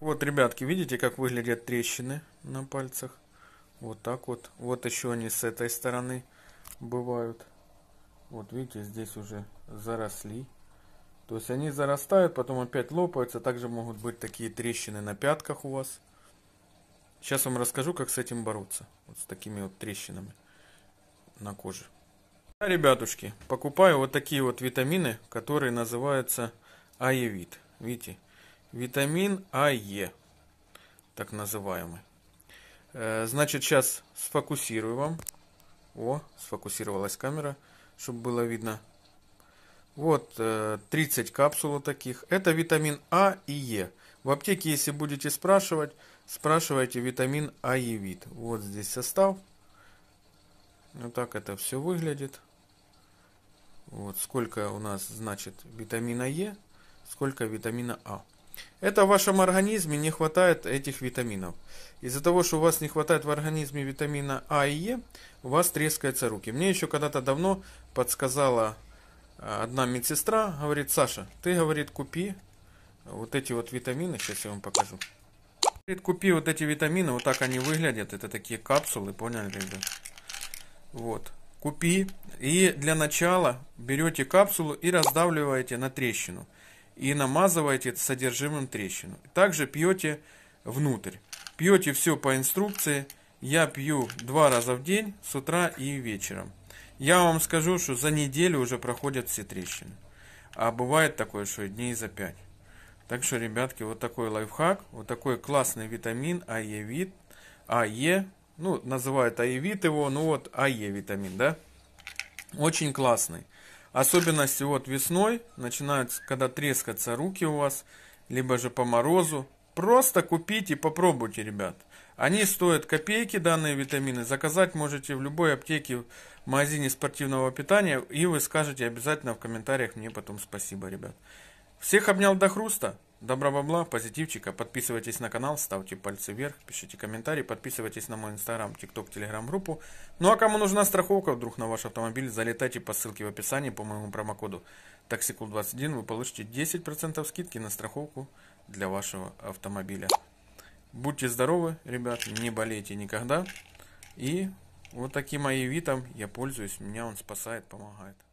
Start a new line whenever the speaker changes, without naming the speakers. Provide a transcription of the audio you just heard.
Вот, ребятки, видите, как выглядят трещины на пальцах? Вот так вот. Вот еще они с этой стороны бывают. Вот видите, здесь уже заросли. То есть они зарастают, потом опять лопаются. Также могут быть такие трещины на пятках у вас. Сейчас вам расскажу, как с этим бороться. Вот с такими вот трещинами на коже. Да, ребятушки, покупаю вот такие вот витамины, которые называются аевит. Видите, Витамин АЕ, так называемый. Э, значит, сейчас сфокусирую вам. О, сфокусировалась камера, чтобы было видно. Вот 30 э, капсул таких. Это витамин А и Е. В аптеке, если будете спрашивать, спрашивайте витамин А и вид. Вот здесь состав. Вот так это все выглядит. Вот сколько у нас значит витамина Е, сколько витамина А. Это в вашем организме не хватает этих витаминов. Из-за того, что у вас не хватает в организме витамина А и Е, у вас трескаются руки. Мне еще когда-то давно подсказала э, одна медсестра, говорит, Саша, ты, говорит, купи вот эти вот витамины, сейчас я вам покажу. Говорит, купи вот эти витамины, вот так они выглядят, это такие капсулы, поняли, ребят? Вот, купи, и для начала берете капсулу и раздавливаете на трещину и намазываете содержимым трещину. Также пьете внутрь. Пьете все по инструкции. Я пью два раза в день, с утра и вечером. Я вам скажу, что за неделю уже проходят все трещины. А бывает такое, что и дней за пять. Так что, ребятки, вот такой лайфхак, вот такой классный витамин АЕ-вит, АЕ, ну, называют АЕ-вит его, ну вот АЕ-витамин, да? Очень классный. Особенности вот весной начинают, когда трескаться руки у вас, либо же по морозу. Просто купите и попробуйте, ребят. Они стоят копейки, данные витамины. Заказать можете в любой аптеке, в магазине спортивного питания. И вы скажете обязательно в комментариях мне потом спасибо, ребят. Всех обнял до хруста. Добра бабла, позитивчика, подписывайтесь на канал, ставьте пальцы вверх, пишите комментарии, подписывайтесь на мой инстаграм, тикток, телеграм группу. Ну а кому нужна страховка вдруг на ваш автомобиль, залетайте по ссылке в описании по моему промокоду таксикул21, вы получите 10% скидки на страховку для вашего автомобиля. Будьте здоровы, ребят, не болейте никогда. И вот таким аевитом я пользуюсь, меня он спасает, помогает.